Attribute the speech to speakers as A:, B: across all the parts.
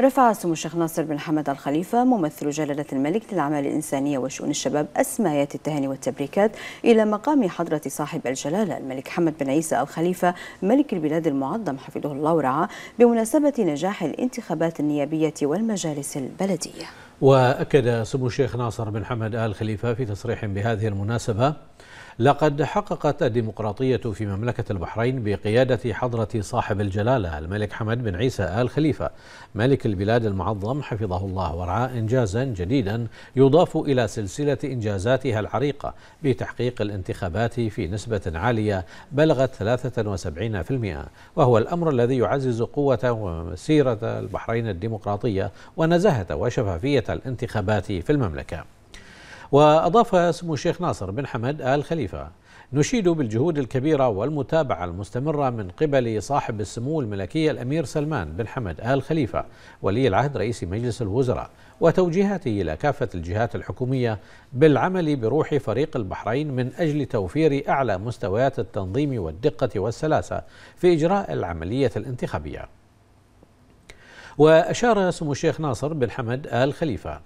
A: رفع سمو الشيخ ناصر بن حمد الخليفة ممثل جلالة الملك للأعمال الإنسانية وشؤون الشباب أسمايات التهاني والتبريكات إلى مقام حضرة صاحب الجلالة الملك حمد بن عيسى الخليفة ملك البلاد المعظم حفظه الله ورعاه بمناسبة نجاح الانتخابات النيابية والمجالس البلدية
B: وأكد سمو الشيخ ناصر بن حمد آل خليفة في تصريح بهذه المناسبة لقد حققت الديمقراطية في مملكة البحرين بقيادة حضرة صاحب الجلالة الملك حمد بن عيسى آل خليفة ملك البلاد المعظم حفظه الله ورعاه إنجازا جديدا يضاف إلى سلسلة إنجازاتها العريقة بتحقيق الانتخابات في نسبة عالية بلغت 73% وهو الأمر الذي يعزز قوة ومسيرة البحرين الديمقراطية ونزاهة وشفافية الانتخابات في المملكة وأضاف سمو الشيخ ناصر بن حمد آل خليفة نشيد بالجهود الكبيرة والمتابعة المستمرة من قبل صاحب السمو الملكي الأمير سلمان بن حمد آل خليفة ولي العهد رئيس مجلس الوزراء وتوجيهاته إلى كافة الجهات الحكومية بالعمل بروح فريق البحرين من أجل توفير أعلى مستويات التنظيم والدقة والسلاسة في إجراء العملية الانتخابية وأشار سمو الشيخ ناصر بن حمد آل خليفة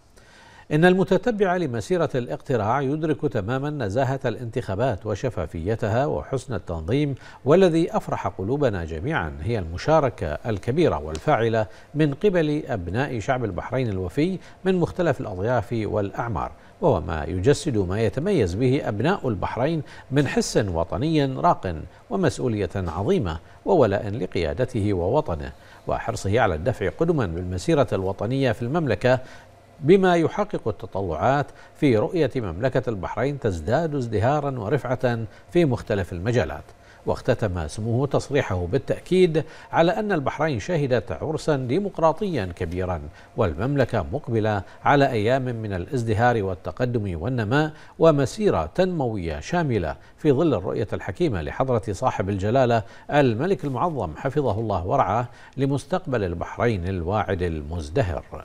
B: إن المتتبع لمسيرة الاقتراع يدرك تماما نزاهة الانتخابات وشفافيتها وحسن التنظيم والذي أفرح قلوبنا جميعا هي المشاركة الكبيرة والفاعلة من قبل أبناء شعب البحرين الوفي من مختلف الأضياف والأعمار وهو ما يجسد ما يتميز به أبناء البحرين من حس وطني راق ومسؤولية عظيمة وولاء لقيادته ووطنه وحرصه على الدفع قدما بالمسيرة الوطنية في المملكة بما يحقق التطلعات في رؤية مملكة البحرين تزداد ازدهارا ورفعة في مختلف المجالات واختتم سموه تصريحه بالتأكيد على أن البحرين شهدت عرسا ديمقراطيا كبيرا والمملكة مقبلة على أيام من الازدهار والتقدم والنماء ومسيرة تنموية شاملة في ظل الرؤية الحكيمة لحضرة صاحب الجلالة الملك المعظم حفظه الله ورعاه لمستقبل البحرين الواعد المزدهر